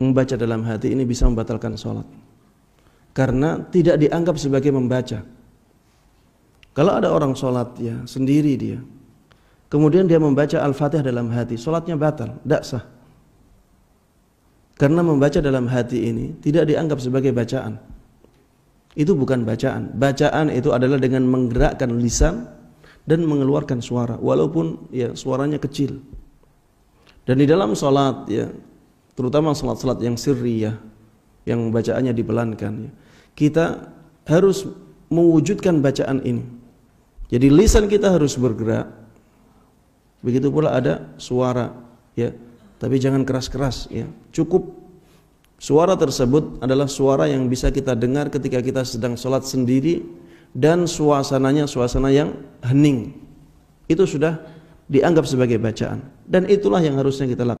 membaca dalam hati ini bisa membatalkan sholat karena tidak dianggap sebagai membaca kalau ada orang sholat ya sendiri dia kemudian dia membaca al-fatihah dalam hati sholatnya batal tidak sah karena membaca dalam hati ini tidak dianggap sebagai bacaan itu bukan bacaan bacaan itu adalah dengan menggerakkan lisan dan mengeluarkan suara walaupun ya suaranya kecil dan di dalam sholat ya terutama salat-salat yang sirriyah yang bacaannya dipelankan ya. kita harus mewujudkan bacaan ini jadi lisan kita harus bergerak begitu pula ada suara ya tapi jangan keras-keras ya cukup suara tersebut adalah suara yang bisa kita dengar ketika kita sedang sholat sendiri dan suasananya suasana yang hening itu sudah dianggap sebagai bacaan dan itulah yang harusnya kita lakukan